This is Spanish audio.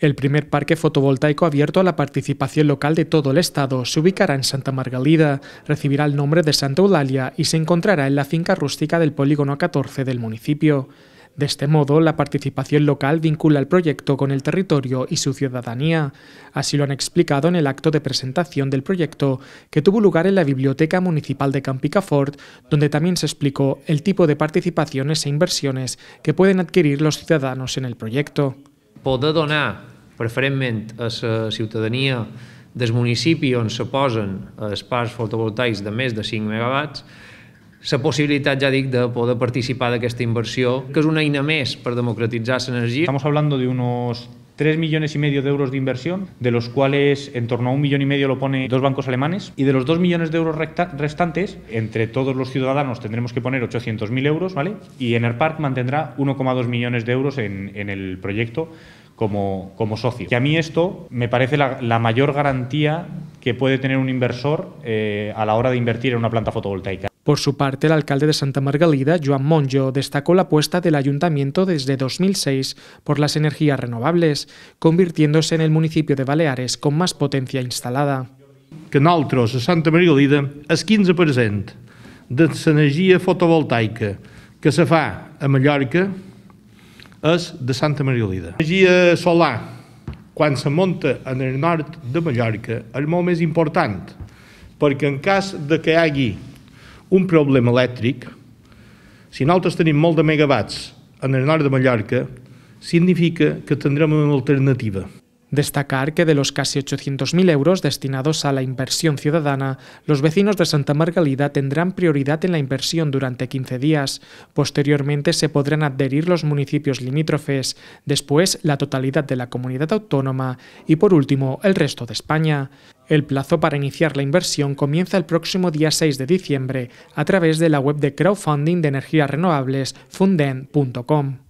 El primer parque fotovoltaico abierto a la participación local de todo el Estado se ubicará en Santa Margalida, recibirá el nombre de Santa Eulalia y se encontrará en la finca rústica del polígono 14 del municipio. De este modo, la participación local vincula el proyecto con el territorio y su ciudadanía. Así lo han explicado en el acto de presentación del proyecto, que tuvo lugar en la Biblioteca Municipal de Campicafort, donde también se explicó el tipo de participaciones e inversiones que pueden adquirir los ciudadanos en el proyecto. poder donar preferentment a la ciutadania del municipi on se posen els parcs fotovoltaics de més de 5 megawatts, la possibilitat, ja dic, de poder participar d'aquesta inversió, que és una eina més per democratitzar l'energia. Estamos hablando de unos 3 millones y medio de euros de inversión, de los cuales en torno a un millón y medio lo pone dos bancos alemanes, y de los 2 millones de euros restantes, entre todos los ciudadanos tendremos que poner 800.000 euros, ¿vale? Y Enerpark mantendrá 1,2 millones de euros en, el proyecto, como, socio. Y a mí esto me parece la, mayor garantía que puede tener un inversor eh, a la hora de invertir en una planta fotovoltaica. Por su parte, el alcalde de Santa Margalida, Joan Monjo, destacó la apuesta del ayuntamiento desde 2006 por las energías renovables, convirtiéndose en el municipio de Baleares con más potencia instalada. Que nosaltres, a Santa Margalida, es 15% de energía fotovoltaica que se fa a Mallorca és de Santa Margalida. L'energia solar, quan se monta en el nord de Mallorca, és molt més important, perquè en cas de que hi hagi un problema elèctric, si nosaltres tenim molt de megawatts en el nord de Mallorca, significa que tindrem una alternativa. Destacar que de los casi 800.000 euros destinados a la inversión ciudadana, los vecinos de Santa Margalida tendrán prioridad en la inversión durante 15 días. Posteriormente se podrán adherir los municipios limítrofes, después la totalidad de la comunidad autónoma y por último el resto de España. El plazo para iniciar la inversión comienza el próximo día 6 de diciembre a través de la web de crowdfunding de energías renovables funden.com.